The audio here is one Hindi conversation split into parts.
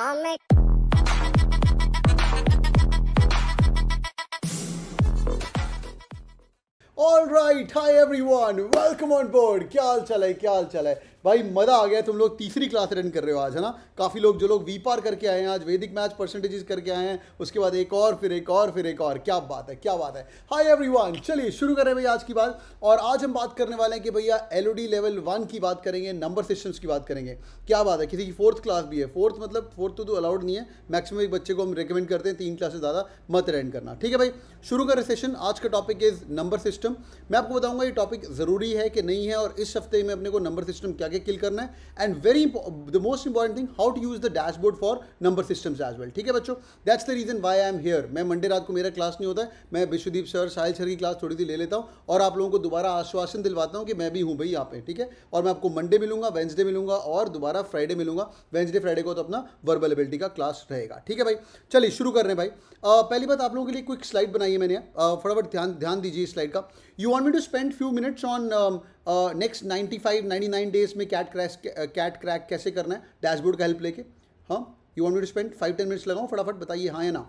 All right, hi everyone, welcome on board. क्या हाल चाल है क्या हाल भाई मज़ा आ गया तुम लोग तीसरी क्लास अटेंड कर रहे हो आज है ना काफ़ी लोग जो लोग वी पार करके आए हैं आज वैदिक मैच परसेंटेजेस करके आए हैं उसके बाद एक और फिर एक और फिर एक और क्या बात है क्या बात है हाय एवरीवन चलिए शुरू करें भाई आज की बात और आज हम बात करने वाले हैं कि भैया एल लेवल वन की बात करेंगे नंबर सिस्टम्स की बात करेंगे क्या बात है किसी की फोर्थ क्लास भी है फोर्थ मतलब फोर्थ तो, अलाउड तो नहीं है मैक्सिमम एक बच्चे को हम रिकमेंड करते हैं तीन क्लासेस ज़्यादा मत अटेंड करना ठीक है भाई शुरू करें सेशन आज का टॉपिक इज नंबर सिस्टम मैं आपको बताऊंगा ये टॉपिक ज़रूरी है कि नहीं है और इस हफ्ते में अपने को नंबर सिस्टम क्या कैसे किल करना है and very the most important thing how to use the dashboard for number systems as well ठीक है बच्चों that's the reason why I am here मैं मंडे रात को मेरा क्लास नहीं होता है मैं विश्वदीप सर साहिल सर की क्लास थोड़ी सी ले लेता हूँ और आप लोगों को दोबारा आश्वासन दिलवाता हूँ कि मैं भी हूँ भाई यहाँ पे ठीक है और मैं आपको मंडे मिलूंगा वेंसडे मिलूंगा और दोबारा फ्राइडे मिलूंगा वेंसडे फ्राइडे को तो अपना वर्बल एबिलिटी का क्लास रहेगा ठीक है भाई चलिए शुरू कर रहे हैं भाई पहली बात आप लोगों के लिए क्विक स्लाइड बनाई है मैंने फटाफट ध्यान ध्यान दीजिए स्लाइड का you want me to spend few minutes on next uh, five 95 99 days में कैट क्रैश कैट क्रैक कैसे करना है डैशबोर्ड का हेल्प लेके हाँ you want me to spend five ten minutes लगाऊँ फटाफट बताइए हाँ या ना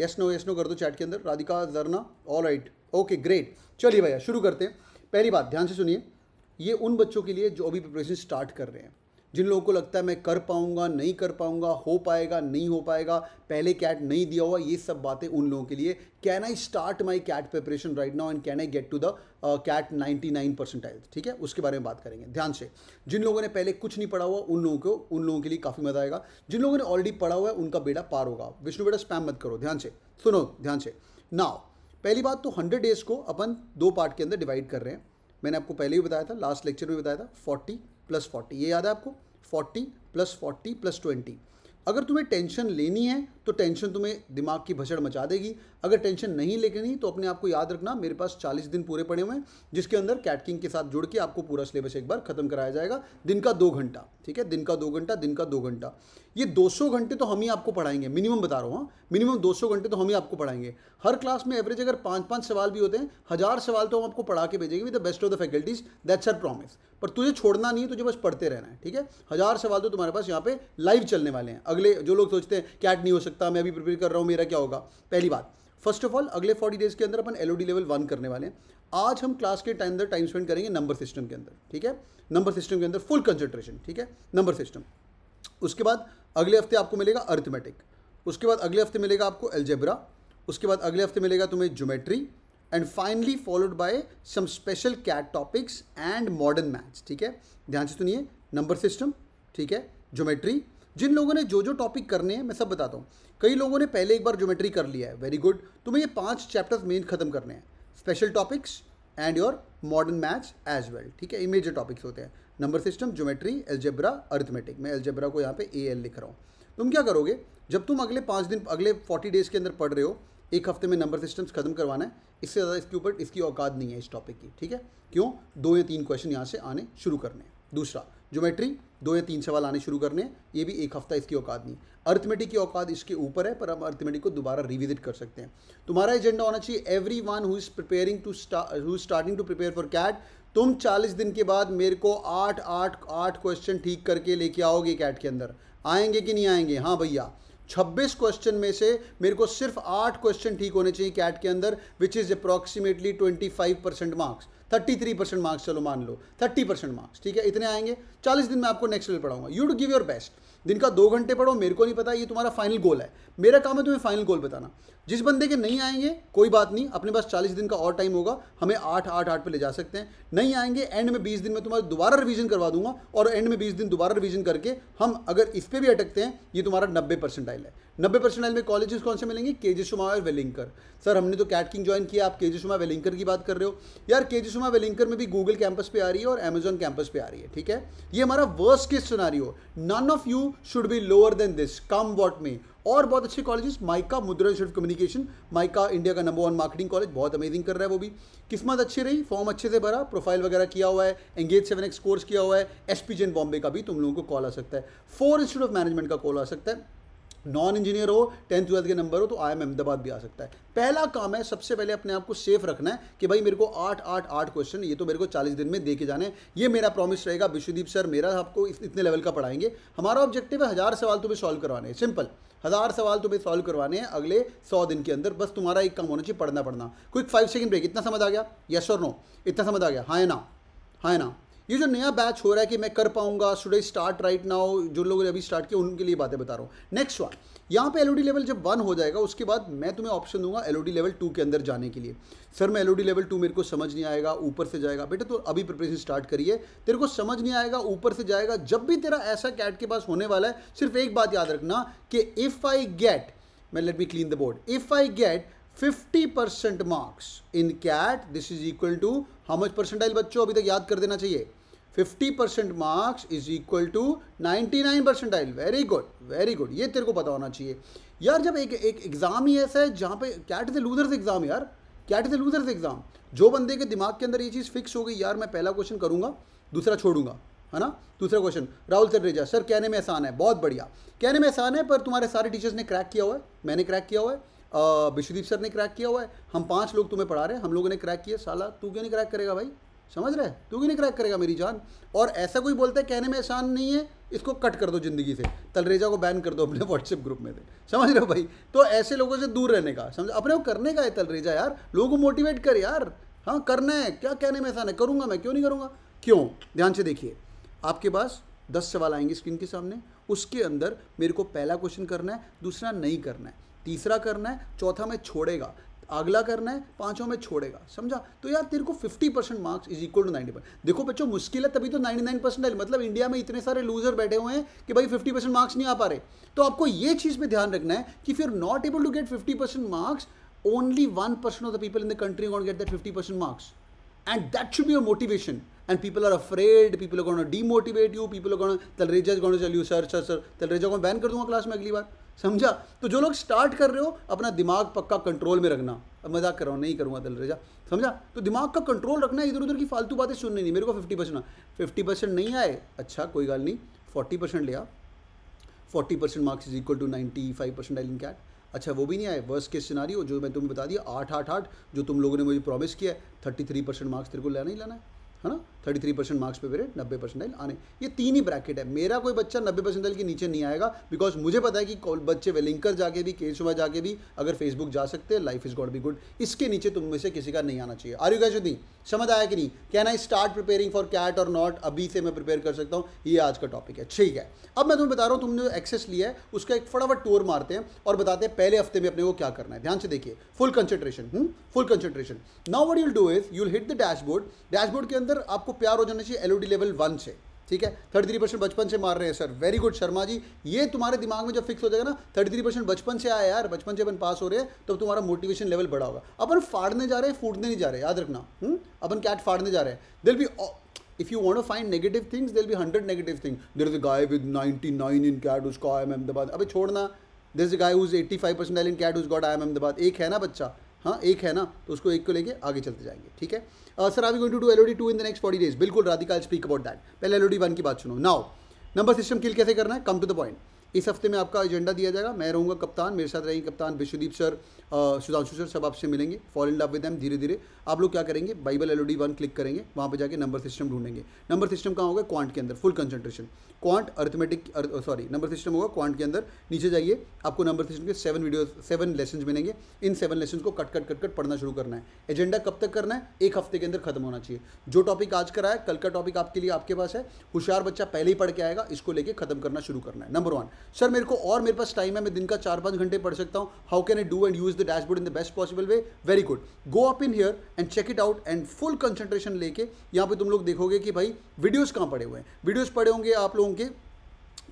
यस नो यस नो कर दो चैट के अंदर राधिका जरना ऑल राइट ओके ग्रेट चलिए भैया शुरू करते हैं पहली बात ध्यान से सुनिए ये उन बच्चों के लिए जो अभी प्रिपरेशन स्टार्ट कर रहे हैं जिन लोगों को लगता है मैं कर पाऊंगा नहीं कर पाऊंगा हो पाएगा नहीं हो पाएगा पहले कैट नहीं दिया हुआ ये सब बातें उन लोगों के लिए can I start my CAT preparation right now and can I get to the CAT ninety nine percentile ठीक है उसके बारे में बात करेंगे ध्यान से जिन लोगों ने पहले कुछ नहीं पढ़ा हुआ उन लोगों को उन लोगों के लिए काफ़ी मजा आएगा जिन लोगों ने ऑलरेडी पढ़ा हुआ है उनका बेड़ा पार होगा विष्णु बेटा स्पैम मत करो ध्यान से सुनो ध्यान से नाव पहली बात तो हंड्रेड डेज को अपन दो पार्ट के अंदर डिवाइड कर रहे हैं मैंने आपको पहले भी बताया था लास्ट लेक्चर में बताया था फोर्टी प्लस फोर्टी ये याद है आपको forty plus forty plus twenty अगर तुम्हें टेंशन लेनी है तो टेंशन तुम्हें दिमाग की भसड़ मचा देगी अगर टेंशन नहीं लेनी तो अपने आप को याद रखना मेरे पास चालीस दिन पूरे पड़े हुए हैं जिसके अंदर कैटकिंग के साथ जुड़ के आपको पूरा सिलेबस एक बार खत्म कराया जाएगा दिन का दो घंटा ठीक है दिन का दो घंटा दिन का दो घंटा ये 200 घंटे तो हम ही आपको पढ़ाएंगे मिनिमम बता रहा हूँ मिनिमम हाँ। 200 घंटे तो हम ही आपको पढ़ाएंगे हर क्लास में एवरेज अगर पाँच पाँच सवाल भी होते हैं हज़ार सवाल तो हम आपको पढ़ा के भेजेंगे with the best of the faculties that's our promise पर तुझे छोड़ना नहीं है तुझे बस पढ़ते रहना है ठीक है हज़ार सवाल तो तुम्हारे पास यहाँ पे लाइव चलने वाले हैं अगले जो लोग सोचते हैं कैट नहीं हो सकते सकता मैं अभी प्रिपेयर कर रहा हूँ मेरा क्या होगा पहली बात फर्स्ट ऑफ ऑल अगले फोर्टी डेज के अंदर अपन एल लेवल वन करने वाले हैं आज हम क्लास के टाइम अंदर टाइम स्पेंड करेंगे नंबर सिस्टम के अंदर ठीक है नंबर सिस्टम के अंदर फुल कंसेंट्रेशन ठीक है नंबर सिस्टम उसके बाद अगले हफ्ते आपको मिलेगा अर्थमेटिक उसके बाद अगले हफ्ते मिलेगा आपको एल्जेब्रा उसके बाद अगले हफ्ते मिलेगा तुम्हें geometry and finally followed by some special CAT topics and modern maths ठीक है ध्यान से सुनिए नंबर सिस्टम ठीक है ज्योमेट्री जिन लोगों ने जो जो टॉपिक करने हैं मैं सब बताता हूँ कई लोगों ने पहले एक बार ज्योमेट्री कर लिया है वेरी गुड तुम्हें ये पांच चैप्टर्स मेन खत्म करने हैं special topics and your modern maths as well ठीक है ये मेजर टॉपिक्स होते हैं number system geometry algebra arithmetic मैं एल्जेब्रा को यहाँ पे ए एल लिख रहा हूँ तुम क्या करोगे जब तुम अगले पाँच दिन अगले फोर्टी डेज के अंदर पढ़ रहे हो एक हफ्ते में नंबर सिस्टम्स खत्म करवाना है इससे ज़्यादा इसके ऊपर इसकी औकात नहीं है इस टॉपिक की ठीक है क्यों दो या तीन क्वेश्चन यहाँ से आने शुरू करने हैं दूसरा ज्योमेट्री दो या तीन सवाल आने शुरू करने ये भी एक हफ्ता इसकी औकात नहीं अर्थमेटिक की औकात इसके ऊपर है पर हम अर्थमेटिक को दोबारा रिविजिट कर सकते हैं तुम्हारा एजेंडा होना चाहिए everyone who is preparing to who starting to prepare for CAT तुम 40 दिन के बाद मेरे को आठ आठ आठ क्वेश्चन ठीक करके लेके आओगे कैट के अंदर आएंगे कि नहीं आएंगे हाँ भैया 26 क्वेश्चन में से मेरे को सिर्फ आठ क्वेश्चन ठीक होने चाहिए कैट के अंदर which is approximately 25 percent marks thirty three percent marks चलो मान लो थर्टी परसेंट मार्क्स ठीक है इतने आएंगे चालीस दिन में आपको नेक्स्ट लेवल पढ़ाऊंगा you do give your best दिन का दो घंटे पढ़ो मेरे को नहीं पता ये तुम्हारा फाइनल गोल है मेरा काम है तुम्हें फाइनल गोल बताना जिस बंदे के नहीं आएंगे कोई बात नहीं अपने पास चालीस दिन का और टाइम होगा हमें आठ आठ आठ पे ले जा सकते हैं नहीं आएंगे एंड में बीस दिन में तुम्हारा दोबारा रिवीजन करवा दूंगा और एंड में बीस दिन दोबारा रिवीजन करके हम अगर इस पर भी अटकते हैं ये तुम्हारा नब्बे परसेंटाइल है नब्बे परसेंट एल में कॉलेजेस कौन से मिलेंगे के जी शुमा और वेलिंकर सर हमने तो कैट किंग ज्वाइन किया आप के जी शुमा वेलिंकर की बात कर रहे हो यार के जी शुमा वेलिंकर में भी गूगल कैंपस पे आ रही है और अमेजॉन कैंपस पे आ रही है ठीक है ये हमारा वर्स्ट केस हो none of you should be lower than this come what में और बहुत अच्छे colleges MICA Mudra institute of communication MICA India का नंबर वन मार्केटिंग कॉलेज बहुत अमेजिंग कर रहा है वो भी किस्मत अच्छी रही फॉर्म अच्छे से भरा प्रोफाइल वगैरह किया हुआ है एंगेज सेवन एक्स कोर्स किया हुआ है एस पी जेन बॉम्बे का भी तुम लोगों को कॉल आ सकता है फोर इंस्टीट्यूट ऑफ मैनेजमेंट का कॉल आ सकता है नॉन इंजीनियर हो टेंथ ट्वेल्थ के नंबर हो तो आई एम अहमदाबाद भी आ सकता है पहला काम है सबसे पहले अपने आप को सेफ रखना है कि भाई मेरे को आठ आठ आठ क्वेश्चन ये तो मेरे को चालीस दिन में दे के जाने ये मेरा प्रॉमिस रहेगा विश्वदीप सर मेरा आपको इतने लेवल का पढ़ाएंगे हमारा ऑब्जेक्टिव है हज़ार सवाल तुम्हें सॉल्व करवाने हैं सिंपल हज़ार सवाल तुम्हें सॉल्व करवाने हैं अगले सौ दिन के अंदर बस तुम्हारा एक काम होना चाहिए पढ़ना पढ़ना क्विक फाइव सेकंड ब्रेक इतना समझ आ गया यस और नो इतना समझ आ गया हाँ ना हाँ ना ये जो नया बैच हो रहा है कि मैं कर पाऊंगा should I start right now जो लोग अभी स्टार्ट किया उनके लिए बातें बता रहा हूँ नेक्स्ट वन यहाँ पे एलओडी लेवल जब वन हो जाएगा उसके बाद मैं तुम्हें ऑप्शन दूंगा एलओडी लेवल टू के अंदर जाने के लिए सर मैं एलओडी लेवल टू मेरे को समझ नहीं आएगा ऊपर से जाएगा बेटा तो अभी प्रिपरेशन स्टार्ट करिए तेरे को समझ नहीं आएगा ऊपर से जाएगा जब भी तेरा ऐसा कैट के पास होने वाला है सिर्फ एक बात याद रखना कि इफ़ आई गेट मैं let me clean the board if I get 50% marks in CAT this is equal to how much percentile बच्चों अभी तक याद कर देना चाहिए fifty percent marks is equal to ninety nine आइल वेरी गुड वेरी गुड ये तेरे को पता होना चाहिए यार जब एक एक एग्ज़ाम ही ऐसा है जहाँ पे CAT is a loser's exam यार CAT is a loser's exam जो बंदे के दिमाग के अंदर ये चीज़ फिक्स हो गई यार मैं पहला क्वेश्चन करूँगा दूसरा छोड़ूंगा है ना दूसरा क्वेश्चन राहुल तलरेजा सर कहने में आसान है बहुत बढ़िया कहने में आसान है पर तुम्हारे सारे टीचर्स ने क्रैक किया हुआ है मैंने क्रैक किया हुआ है विश्वदीप सर ने क्रैक किया हुआ है हम पांच लोग तुम्हें पढ़ा रहे हैं हम लोगों ने क्रैक किया साला तू क्यों नहीं क्रैक करेगा भाई समझ रहे तू भी नहीं क्रैक करेगा मेरी जान और ऐसा कोई बोलता है कहने में आसान नहीं है इसको कट कर दो ज़िंदगी से तलरेजा को बैन कर दो अपने व्हाट्सएप ग्रुप में से समझ रहे हो भाई तो ऐसे लोगों से दूर रहने का समझ अपने को करने का है तलरेजा यार लोगों को मोटिवेट कर यार हाँ करना है क्या कहने में आसान है करूँगा मैं क्यों नहीं करूँगा क्यों ध्यान से देखिए आपके पास दस सवाल आएंगे स्क्रीन के सामने उसके अंदर मेरे को पहला क्वेश्चन करना है दूसरा नहीं करना है तीसरा करना है चौथा मैं छोड़ेगा अगला करना है पांचों में छोड़ेगा समझा तो यार तेरे को 50 percent marks is equal to 90 percent देखो बच्चों मुश्किल है तभी तो 99 परसेंट है मतलब इंडिया में इतने सारे लूजर बैठे हुए हैं कि भाई 50 परसेंट मार्क्स नहीं आ पा रहे तो आपको यह चीज पे ध्यान रखना है कि फिर not able to get fifty marks only one percent of the people in the country won't get that fifty marks and that should be your motivation and people are afraid people demotivate you people gonna Talreja gonna चल यू सर सर तलरेजा को बैन कर दूंगा क्लास में अगली बार समझा तो जो लोग स्टार्ट कर रहे हो अपना दिमाग पक्का कंट्रोल में रखना अब मजाक कर रहा हूँ नहीं करूँगा दलरेजा समझा तो दिमाग का कंट्रोल रखना इधर उधर की फालतू बातें सुननी नहीं मेरे को फिफ्टी परसेंट फिफ्टी परसेंट नहीं आए अच्छा कोई गल नहीं फोर्टी परसेंट लिया forty percent marks is equal to ninety five percent आई इन कैट अच्छा वो भी नहीं आए वर्स्ट केस सिनारी जो मैं तुम्हें बता दिया आठ आठ आठ जो तुम लोगों ने मुझे प्रॉमिस किया है थर्टी थ्री परसेंट मार्क्स तेरे को लेना ही लाना है है ना थर्टी थ्री परसेंट मार्क्स पे पीरियड नब्बे परसेंटाइल आने ये तीन ही ब्रैकेट है मेरा कोई बच्चा नब्बे परसेंटाइल के नीचे नहीं आएगा बिकॉज मुझे पता है कि बच्चे वेलिंकर जाके भी सुबह जाके भी अगर फेसबुक जा सकते हैं life is gotta be good इसके नीचे तुम में से किसी का नहीं आना चाहिए आर यू गैज नहीं समझ आया कि नहीं can I start preparing for CAT or not अभी से मैं प्रिपेयर कर सकता हूँ ये आज का टॉपिक है ठीक है अब मैं तुम्हें बता रहा हूँ तुमने एक्सेस लिया है उसका एक फटाफट टूर मारते हैं और बताते हैं पहले हफ्ते में अपने को क्या करना है ध्यान से देखिए full concentration full concentration now what you'll do is you'll hit the dashboard dashboard के अंदर अंदर आपको प्यार हो जाना चाहिए एलओडी लेवल वन से ठीक है थर्टी थ्री परसेंट बचपन से मार रहे हैं sir very good Sharma ji ये तुम्हारे दिमाग में जब फिक्स हो जाएगा ना थर्टी थ्री परसेंट बचपन से आया यार बचपन से अपन पास हो रहे हैं तो तुम्हारा मोटिवेशन लेवल बढ़ा होगा अपन फाड़ने जा रहे हैं फूटने नहीं जा रहे याद रखना हुँ? हम्म? अपन कैट फाड़ने जा रहे हैं there'll be if you want find negative things there'll there'll hundred negative thing things is guy with ninety nine in CAT uska I M Ahmedabad अभी छोड़ना this guy whose eighty five percent in CAT who's got I M Ahmedabad एक है ना बच्चा हाँ एक है ना तो उसको एक को लेके आगे चलते जाएंगे ठीक है sir are we going to do L two in the next forty days बिल्कुल राधिकाल स्पीक अबाउट दैट पहले एल वन की बात सुनो नाउ नंबर सिस्टम किल कैसे करना है कम टू द पॉइंट इस हफ्ते में आपका एजेंडा दिया जाएगा मैं रहूँगा कप्तान मेरे साथ रहेंगे कप्तान विश्वदीप सर सुधांशु सर सब आपसे मिलेंगे fall in love with em धीरे धीरे आप लोग क्या करेंगे बाइबल एल वन क्लिक करेंगे वहाँ पर जाकर नंबर सिस्टम ढूंढेंगे नंबर सिस्टम कहाँ होगा क्वांट के अंदर full concentration quant arithmetic sorry number system होगा क्वांट के अंदर नीचे जाइए आपको नंबर सिस्टम के सेवन वीडियो सेवन लेसन मिलेंगे इन सेवन लेसन को कट कट कट कट पढ़ना शुरू करना है एजेंडा कब तक करना है एक हफ्ते के अंदर खत्म होना चाहिए जो टॉपिक आज कराया कल का टॉपिक आपके लिए आपके पास है होशियार बच्चा पहले ही पढ़ के आएगा इसको लेकर खत्म करना शुरू करना है नंबर वन सर मेरे को और मेरे पास टाइम है मैं दिन का चार पाँच घंटे पढ़ सकता हूँ how can I do and use the dashboard in the best possible way very good go up in here and check it out and full concentration लेके यहाँ पर तुम लोग देखोगे कि भाई वीडियोज़ कहाँ पड़े हुए हैं वीडियोज़ पड़े होंगे आप लोगों के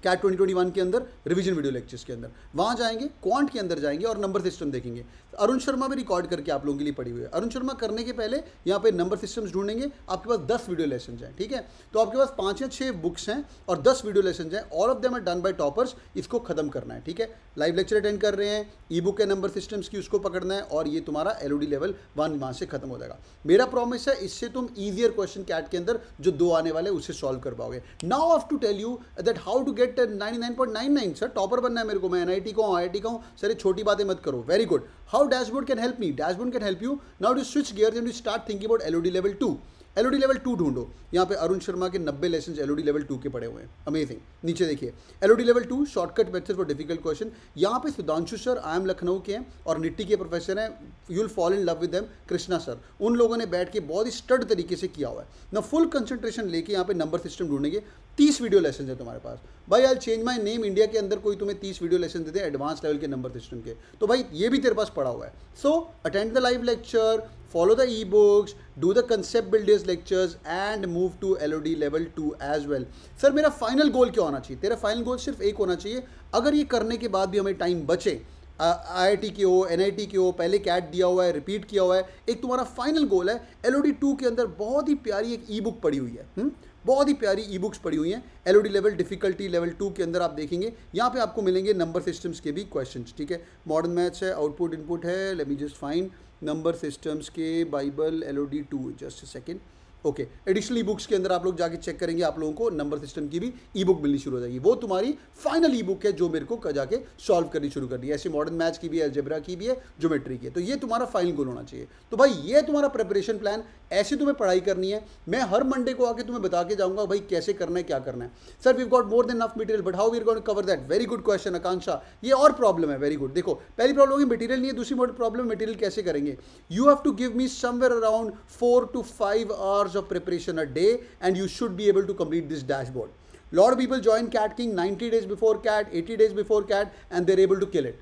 कैट ट्वेंटी ट्वेंटी वन के अंदर रिविजन वीडियो लेक्चर्स के अंदर वहाँ जाएंगे क्वांट के अंदर जाएंगे और नंबर सिस्टम देखेंगे अरुण शर्मा भी रिकॉर्ड करके आप लोगों के लिए पड़ी हुई है अरुण शर्मा करने के पहले यहाँ पे नंबर सिस्टम्स ढूंढेंगे आपके पास दस वीडियो लेसन हैं ठीक है तो आपके पास पाँच या छः बुक्स हैं और दस वीडियो लेसन हैं all of them are done by toppers इसको खत्म करना है ठीक है लाइव लेक्चर अटेंड कर रहे हैं ई बुक है नंबर सिस्टम्स की उसको पकड़ना है और ये तुम्हारा एल लेवल वन वहाँ से खत्म हो जाएगा मेरा प्रॉमिस है इससे तुम ईजियर क्वेश्चन कैट के अंदर जो दो आने वाले उसे सॉल्व कर पाओगे now have to tell you that how to get get nine nine point nine nine sir topper बनना है मेरे को मैं एनआईटी का हूँ आई का हूँ सर ये छोटी बातें मत करो very good how dashboard can help me dashboard can help you now do switch gear you start thinking about LOD level two LOD level two ढूंढो यहाँ पे अरुण शर्मा के नब्बे लेसन एलओडी लेवल टू के पड़े हुए हैं अमेजिंग नीचे देखिए LOD level two shortcut method for difficult question यहाँ पे Sudhanshu sir I M Lucknow के हैं और निट्टी के प्रोफेसर हैं you'll fall in love with them Krishna sir उन लोगों ने बैठ के बहुत ही स्टड तरीके से किया हुआ है ना फुल कंसेंट्रेशन लेके यहाँ पे नंबर सिस्टम ढूंढेंगे तीस वीडियो लेसन है तुम्हारे पास भाई I change my name India के अंदर कोई तुम्हें तीस वीडियो लेसन देते हैं एडवांस लेवल के नंबर सिस्टम के तो भाई ये भी तेरे पास पड़ा हुआ है so attend the live lecture follow the e books do the concept builders lectures and move to L level two as well sir मेरा फाइनल गोल क्या होना चाहिए तेरा फाइनल गोल सिर्फ एक होना चाहिए अगर ये करने के बाद भी हमें टाइम बचे आई आई टी के हो एन आई टी के हो पहले कैट दिया हुआ है रिपीट किया हुआ है एक तुम्हारा फाइनल गोल है एल टू के अंदर बहुत ही प्यारी एक ई बुक पड़ी हुई है हुँ? हम्म? बहुत ही प्यारी ई बुक्स पड़ी हुई हैं L level difficulty level two के अंदर आप देखेंगे यहाँ पे आपको मिलेंगे नंबर सिस्टम्स के भी क्वेश्चन ठीक है मॉडर्न मैथ्स है आउटपुट इनपुट है let me just find number systems के bible L O D two just second okay additionally e books के अंदर आप लोग जाके चेक करेंगे आप लोगों को नंबर सिस्टम की भी ई बुक मिलनी शुरू हो जाएगी वो तुम्हारी फाइनल ई बुक है जो मेरे को जाके सॉल्व करनी शुरू करनी है ऐसे मॉडर्न मैच की भी है एल्जेब्रा की भी है ज्योमेट्री की है तो ये तुम्हारा फाइनल गोल होना चाहिए तो भाई ये तुम्हारा प्रिपरेशन प्लान ऐसे तुम्हें पढ़ाई करनी है मैं हर मंडे को आके तुम्हें बता के जाऊंगा भाई कैसे करना है क्या करना है sir we got more than enough material but how we got cover that very good question Akanksha ये और प्रॉब्लम है वेरी गुड देखो पहली प्रॉब्लम होगी मटीरियल नहीं है दूसरी प्रॉब्लम मटीरियल कैसे करेंगे you have to give me somewhere around four to five hours hours of preparation a day and you should be able to complete this dashboard. A lot of people join Cat King 90 days before Cat, 80 days before Cat and they're able to kill it.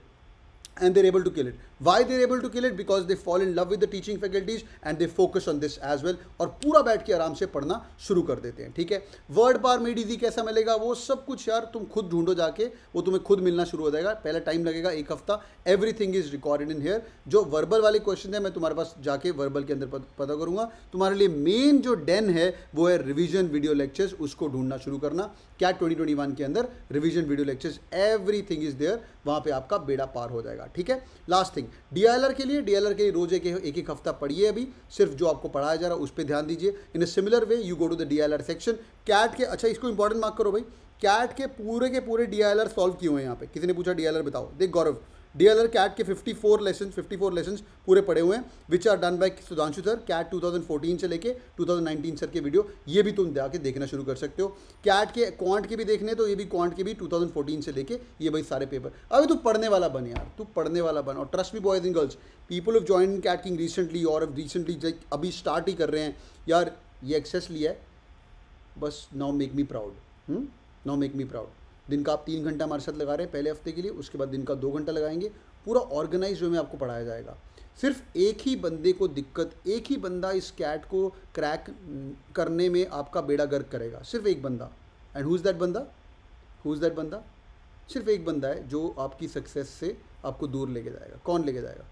And they're able to kill it. Why there able to kill it because they fall in love with the teaching faculties and they focus on this as well और पूरा बैठ के आराम से पढ़ना शुरू कर देते हैं ठीक है वर्ड बार मेड इजी कैसा मिलेगा वो सब कुछ यार तुम खुद ढूंढो जाके वो तुम्हें खुद मिलना शुरू हो जाएगा पहला टाइम लगेगा एक हफ्ता everything is recorded in here जो वर्बल वाले क्वेश्चन है मैं तुम्हारे पास जाके वर्बल के अंदर पता करूंगा तुम्हारे लिए मेन जो डेन है वो है रिविजन वीडियो लेक्चर्स उसको ढूंढना शुरू करना क्या ट्वेंटी ट्वेंटी वन के अंदर revision video lectures everything is there वहां पर आपका बेड़ा पार हो जाएगा ठीक है लास्ट थिंग डीआईएलआर के लिए डीएलआर के लिए रोज एक एक, एक हफ्ता पढ़िए अभी सिर्फ जो आपको पढ़ाया जा रहा है उस पर ध्यान दीजिए in similar way you go to the DILR section CAT के अच्छा इसको इंपॉर्टेंट मार्क करो भाई कैट के पूरे के पूरे डीआईएलआर सॉल्व किए हुए हैं यहाँ पे किसी ने पूछा डीएलआर बताओ देख Gaurav D L R CAT के 54 लेसन 54 लेसन पूरे पड़े हुए हैं which are done by Sudhanshu sir CAT 2014 से लेके 2019 सर के वीडियो ये भी तुम जाके देखना शुरू कर सकते हो कैट के क्वांट के भी देखने तो ये भी क्वांट के भी 2014 से लेके ये भाई सारे पेपर अभी तू पढ़ने वाला बन यार तू पढ़ने वाला बन और ट्रस्ट भी boys and girls people of join CAT king recently और रिसेंटली अभी स्टार्ट ही कर रहे हैं यार ये एक्सेस लिया है बस now make me proud now make me proud दिन का आप तीन घंटा हमारे साथ लगा रहे हैं पहले हफ्ते के लिए उसके बाद दिन का दो घंटा लगाएंगे पूरा ऑर्गेनाइज वे में आपको पढ़ाया जाएगा सिर्फ एक ही बंदे को दिक्कत एक ही बंदा इस कैट को क्रैक करने में आपका बेड़ा गर्क करेगा सिर्फ एक बंदा एंड हु इज़ दैट बंदा हु इज़ दैट बंदा सिर्फ एक बंदा है जो आपकी सक्सेस से आपको दूर लेके जाएगा कौन लेके जाएगा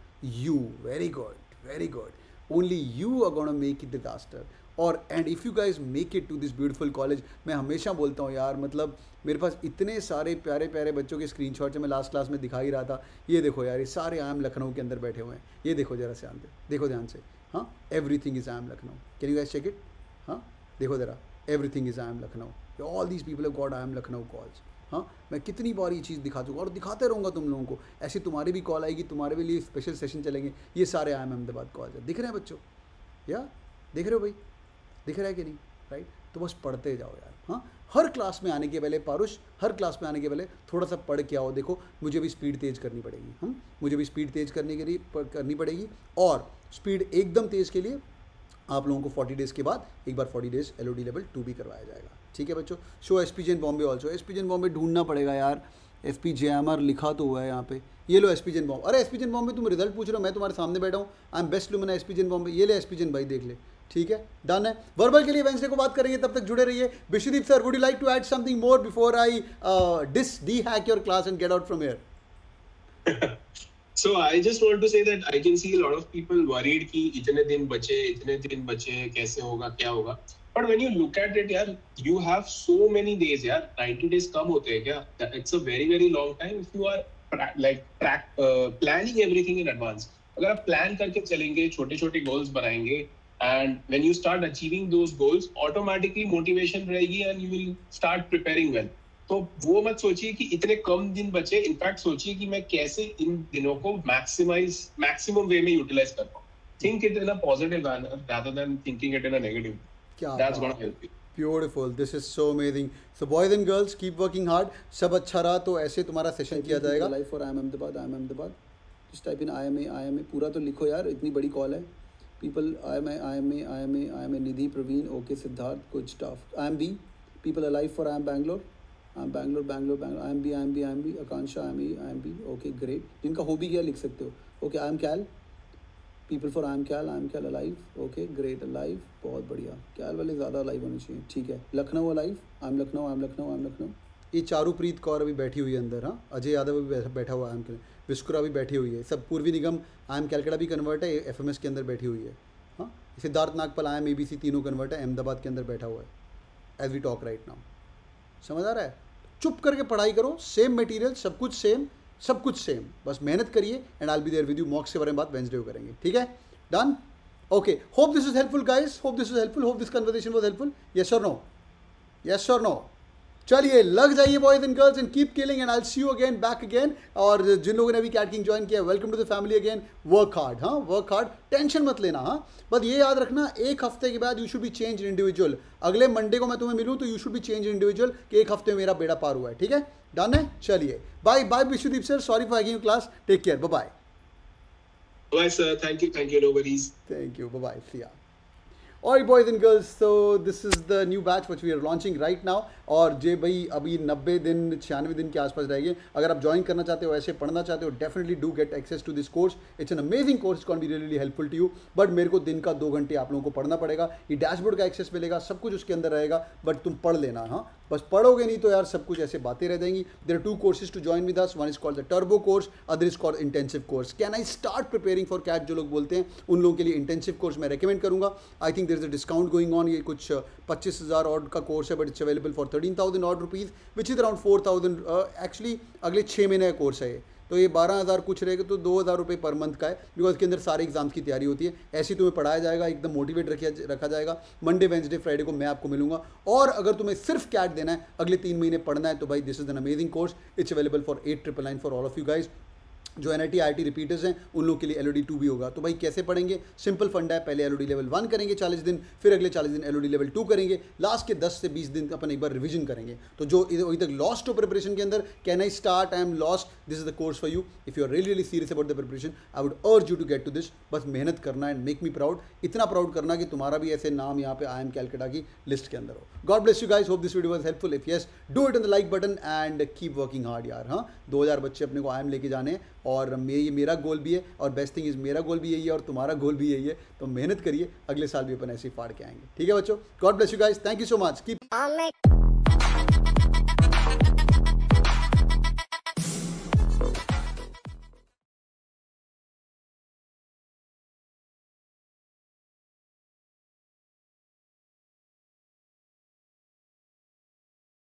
you very good very good only you are going to make it और and if you guys make it to this beautiful college मैं हमेशा बोलता हूँ यार मतलब मेरे पास इतने सारे प्यारे प्यारे बच्चों के स्क्रीन शॉट से मैं लास्ट क्लास में दिखा ही रहा था ये देखो यार ये सारे आई एम लखनऊ के अंदर बैठे हुए हैं ये देखो जरा से आम देखो ध्यान से हाँ everything is I am Lucknow can you guys check it हाँ देखो ज़रा everything is I am Lucknow all these people of God I am Lucknow calls हाँ मैं कितनी बार ये चीज़ दिखा चुका और दिखाते रहूँगा तुम लोगों को ऐसी तुम्हारी भी कॉल आएगी तुम्हारे भी लिए स्पेशल सेशन चलेंगे ये सारे आए अहमदाबाद कॉल है दिख रहे हैं बच्चों या दिख रहे हो भाई दिख रहा है कि नहीं राइट तो बस पढ़ते जाओ यार हाँ हर क्लास में आने के पहले पारुष हर क्लास में आने के पहले थोड़ा सा पढ़ के आओ देखो मुझे भी स्पीड तेज़ करनी पड़ेगी हम मुझे भी स्पीड तेज़ करने के लिए करनी पड़ेगी और स्पीड एकदम तेज़ के लिए आप लोगों को 40 डेज़ के बाद एक बार 40 डेज़ एल लेवल टू भी करवाया जाएगा ठीक है बच्चों show S P J in Bombay also S P J in Bombay ढूंढना पड़ेगा यार F P J M R लिखा तो हुआ है यहाँ पे ये लो S P J in Bombay अरे S P J in Bombay तुम रिजल्ट पूछ रहे हो मैं तुम्हारे सामने बैठा हूँ आई एम बेस्ट लू मैंने S P J in Bombay ये ले एस पी जे इन भाई देख ले ठीक है डन है वर्बल के लिए वेंसडे को बात करेंगे तब तक जुड़े रहिए Vishwadeep sir would you like to add something more before I डिस डी हैक your class and get out from here So I just want to say that I can see a lot of people worried कि इतने दिन बचे इतने दिन बचे कैसे होगा क्या होगा but when you look at it यार you have so many days यार 90 डेज कम होते हैं क्या it's a very very long time if you are like planning everything in advance अगर आप प्लान करके चलेंगे छोटे छोटे गोल्स बनाएंगे and when you start achieving those goals automatically motivation रहेगी and you will start preparing well तो वो मत सोचिए कि इतने कम दिन बचे इनफैक्ट सोचिए कि मैं कैसे इन दिनों को मैक्सिमाइज मैक्सिमम वे में यूटिलाइज कर पाऊँ think it in a positive rather than thinking it in a negative क्या that's going beautiful this is so amazing so boys and girls keep working hard सब अच्छा रहा तो ऐसे तुम्हारा सेशन किया जाएगा life for I am Ahmedabad I am Ahmedabad जिस type in IIM A IIM A पूरा तो लिखो यार इतनी बड़ी कॉल है people IIM A IIM A IIM A IIM A Nidhi Praveen okay Siddharth कुछ tough IIM B people a life for IIM Bangalore IIM Bangalore Bangalore Bangalore IIM B IIM B IIM B Akanksha IIM A IIM B okay great जिनका हॉबी क्या लिख सकते हो okay IIM Cal people for IIM Cal M Cal alive okay great alive बहुत बढ़िया क्याल वाले ज़्यादा अलाइव होने चाहिए ठीक है Lucknow alive M Lucknow M Lucknow M Lucknow ये चारू प्रीत कौर अभी बैठी हुई है अंदर हाँ अजय यादव भी बैठा हुआ है आम कैल विश्कुरा भी बैठी हुई है सब पूर्वी निगम आई एम कैलकटा भी कन्वर्ट है एफ के अंदर बैठी हुई है हाँ Siddharth Nagpal IIM A B C तीनों कन्वर्ट है अहमदाबाद के अंदर बैठा हुआ है as we talk right now समझ आ रहा है चुप करके पढ़ाई करो सेम मटेरियल सब कुछ सेम सब कुछ सेम बस मेहनत करिए and all be there with you mocks के बारे में बात वेंसडे को करेंगे ठीक है done okay hope this is helpful guys hope this is helpful hope this conversation was helpful yes और नो यस और नो चलिए लग जाइए boys and girls and keep killing and I see you again back again और जिन लोगों ने अभी कैट किंग ज्वाइन किया welcome to the family again work hard हाँ वर्क हार्ड टेंशन मत लेना हाँ बस ये याद रखना एक हफ्ते के बाद यू शुड भी चेंज इंडिविजुअल अगले मंडे को मैं तुम्हें मिलूँ तो यू शुड भी चेंज इंडिविजुअल कि एक हफ्ते में मेरा बेड़ा पार हुआ है ठीक है डन है चलिए bye bye Vishwadeep sir sorry for hanging class take care bye bye sir thank you thank you no worries thank you bye Siya और boys and girls so this is the new batch which we are launching right now और जे भाई अभी नब्बे दिन छियानवे दिन के आसपास रहेंगे अगर आप ज्वाइन करना चाहते हो ऐसे पढ़ना चाहते हो definitely do get access to this course it's an amazing course can be really helpful to you but मेरे को दिन का दो घंटे आप लोगों को पढ़ना पड़ेगा ये डैशबोर्ड का एक्सेस मिलेगा सब कुछ उसके अंदर रहेगा बट तुम पढ़ लेना हाँ बस पढ़ोगे नहीं तो यार सब कुछ ऐसे बातें रह जाएंगी there two courses to join with us one is called the turbo course other is called intensive course can I start preparing for CAT जो लोग बोलते हैं उन लोगों के लिए इंटेंसिव कोर्स मैं रिकमेंड करूँगा I think there is a discount going on ये कुछ uh, पच्चीस हज़ार ऑड का कोर्स है but it's available for thirteen thousand odd rupees which is around four thousand actually अगले छः महीने का कोर्स है तो ये बारह हज़ार कुछ रहेगा तो दो हज़ार रुपये पर मंथ का है बिकॉज इसके अंदर सारे एग्जाम्स की तैयारी होती है ऐसे तुम्हें पढ़ाया जाएगा एकदम मोटिवेट रखा रखा जाएगा मंडे वेंसडे फ्राइडे को मैं आपको मिलूंगा और अगर तुम्हें सिर्फ कैट देना है अगले तीन महीने पढ़ना है तो भाई this is an amazing course it's available for eight triple nine for all of you guys जो एन आई रिपीटर्स हैं उन लोगों के लिए एलओडी टू भी होगा तो भाई कैसे पढ़ेंगे सिंपल फंड है पहले एलओडी लेवल वन करेंगे चालीस दिन फिर अगले चालीस दिन एलओडी लेवल टू करेंगे लास्ट के दस से बीस दिन अपन एक बार रिविजन करेंगे तो जो अभी तक लॉस्ट हो प्रिपरेशन के अंदर can I start I am lost this is the course for you if you are really really serious about the preparation I would urge you to get to this बस मेहनत करना एंड मेक मी प्राउड इतना प्राउड करना कि तुम्हारा भी ऐसे नाम यहाँ पे आई एम कैलकटा की लिस्ट के अंदर हो God bless you guys hope this video was helpful if yes do it on the like button and keep working hard यार हाँ दो बच्चे अपने को आई एम लेके जाने और मे ये मेरा गोल भी है और बेस्ट थिंग इज़ मेरा गोल भी यही है और तुम्हारा गोल भी यही है तो मेहनत करिए अगले साल भी अपन ऐसे ही फाड़ के आएंगे ठीक है बच्चों God bless you guys thank you so much keep